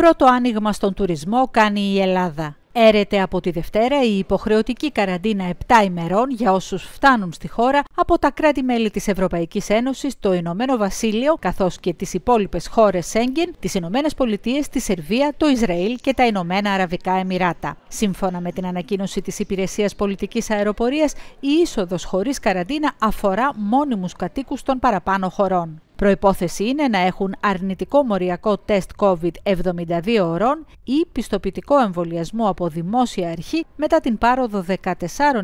Πρώτο άνοιγμα στον τουρισμό κάνει η Ελλάδα. Έρεται από τη Δευτέρα η υποχρεωτική καραντίνα 7 ημερών για όσους φτάνουν στη χώρα από τα κράτη-μέλη της Ευρωπαϊκής Ένωσης, το Ηνωμένο Βασίλειο, καθώς και τις υπόλοιπες χώρες Σέγγεν, τις Ηνωμένες Πολιτείες, τη Σερβία, το Ισραήλ και τα Ηνωμένα Αραβικά Εμμυράτα. Σύμφωνα με την ανακοίνωση της Υπηρεσίας Πολιτικής Αεροπορίας, η είσοδος χωρίς καραντίνα αφορά μόνιμους κατοίκους των παραπάνω χωρών. Προϋπόθεση είναι να έχουν αρνητικό μοριακό τεστ COVID-72 ωρών ή πιστοποιητικό εμβολιασμό από δημόσια αρχή μετά την πάροδο 14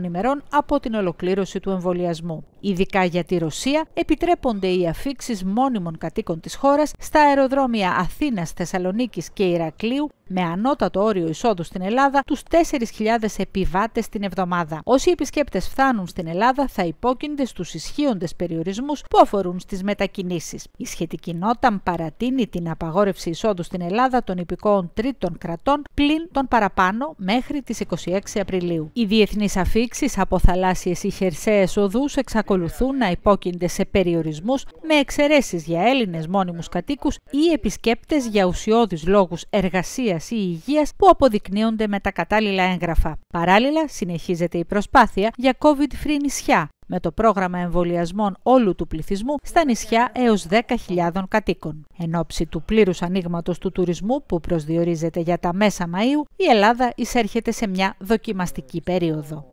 ημερών από την ολοκλήρωση του εμβολιασμού. Ειδικά για τη Ρωσία, επιτρέπονται οι αφήξεις μόνιμων κατοίκων της χώρας στα αεροδρόμια Αθήνας, Θεσσαλονίκης και Ηρακλείου με ανώτατο όριο εισόδου στην Ελλάδα τους 4.000 επιβάτες την εβδομάδα. Όσοι επισκέπτες φτάνουν στην Ελλάδα θα υπόκεινται στους ισχύοντες περιορισμούς που αφορούν στις μετακινήσεις. Η σχετική νότα παρατείνει την απαγόρευση εισόδου στην Ελλάδα των υπηκόων τρίτων κρατών πλην των παραπάνω μέχρι τις 26 Απριλίου. Οι διεθνείς αφήξεις από θαλάσσιες ή χερσαίες οδούς εξακολουθούν εξακολουθούν να υπόκεινται σε περιορισμούς με εξαιρέσεις για Έλληνες μόνιμους κατοίκους ή επισκέπτες για ουσιώδεις λόγους εργασίας ή υγείας που αποδεικνύονται με τα κατάλληλα έγγραφα. Παράλληλα, συνεχίζεται η προσπάθεια για COVID-free νησιά με το πρόγραμμα εμβολιασμών όλου του πληθυσμού στα νησιά έως 10.000 κατοίκων. Εν ώψη του πλήρους ανοίγματος του τουρισμού που προσδιορίζεται για τα μέσα Μαΐου, η Ελλάδα εισέρχεται σε μια δοκιμαστική περίοδο.